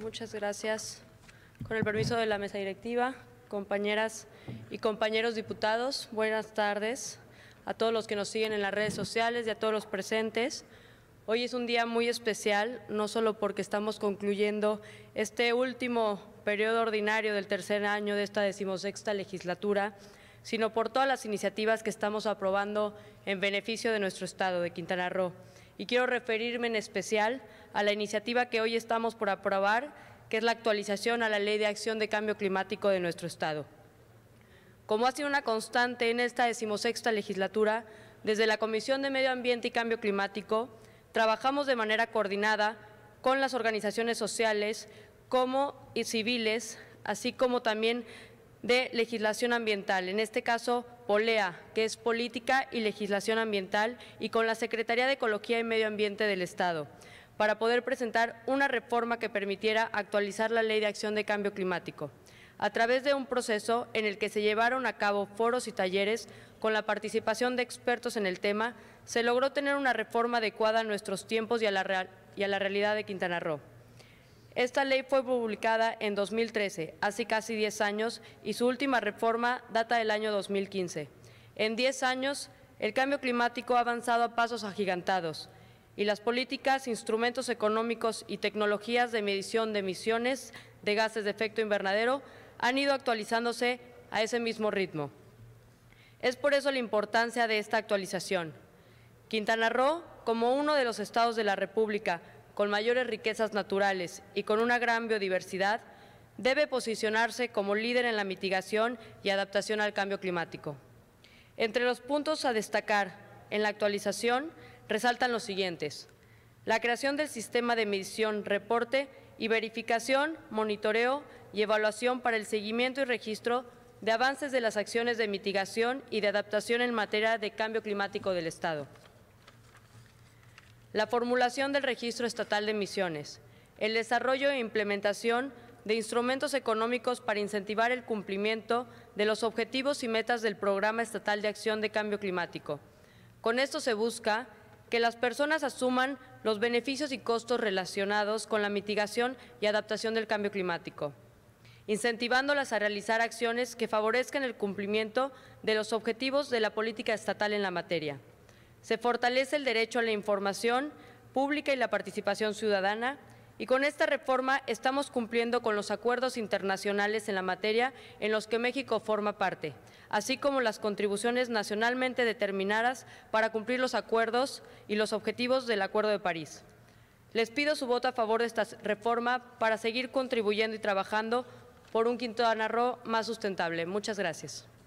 Muchas gracias. Con el permiso de la mesa directiva, compañeras y compañeros diputados, buenas tardes a todos los que nos siguen en las redes sociales y a todos los presentes. Hoy es un día muy especial, no solo porque estamos concluyendo este último periodo ordinario del tercer año de esta decimosexta legislatura, sino por todas las iniciativas que estamos aprobando en beneficio de nuestro Estado de Quintana Roo y quiero referirme en especial a la iniciativa que hoy estamos por aprobar, que es la actualización a la Ley de Acción de Cambio Climático de nuestro Estado. Como ha sido una constante en esta decimosexta legislatura, desde la Comisión de Medio Ambiente y Cambio Climático trabajamos de manera coordinada con las organizaciones sociales como y civiles, así como también de legislación ambiental, en este caso POLEA, que es Política y Legislación Ambiental, y con la Secretaría de Ecología y Medio Ambiente del Estado, para poder presentar una reforma que permitiera actualizar la Ley de Acción de Cambio Climático, a través de un proceso en el que se llevaron a cabo foros y talleres con la participación de expertos en el tema, se logró tener una reforma adecuada a nuestros tiempos y a la, realidad de Quintana Roo. Esta ley fue publicada en 2013, hace casi 10 años, y su última reforma data del año 2015. En 10 años, el cambio climático ha avanzado a pasos agigantados y las políticas, instrumentos económicos y tecnologías de medición de emisiones de gases de efecto invernadero han ido actualizándose a ese mismo ritmo. Es por eso la importancia de esta actualización. Quintana Roo, como uno de los estados de la República con mayores riquezas naturales y con una gran biodiversidad, debe posicionarse como líder en la mitigación y adaptación al cambio climático. Entre los puntos a destacar en la actualización resaltan los siguientes. La creación del sistema de medición, reporte y verificación, monitoreo y evaluación para el seguimiento y registro de avances de las acciones de mitigación y de adaptación en materia de cambio climático del Estado la formulación del registro estatal de emisiones, el desarrollo e implementación de instrumentos económicos para incentivar el cumplimiento de los objetivos y metas del Programa Estatal de Acción de Cambio Climático. Con esto se busca que las personas asuman los beneficios y costos relacionados con la mitigación y adaptación del cambio climático, incentivándolas a realizar acciones que favorezcan el cumplimiento de los objetivos de la política estatal en la materia. Se fortalece el derecho a la información pública y la participación ciudadana y con esta reforma estamos cumpliendo con los acuerdos internacionales en la materia en los que México forma parte, así como las contribuciones nacionalmente determinadas para cumplir los acuerdos y los objetivos del Acuerdo de París. Les pido su voto a favor de esta reforma para seguir contribuyendo y trabajando por un Quintana Roo más sustentable. Muchas gracias.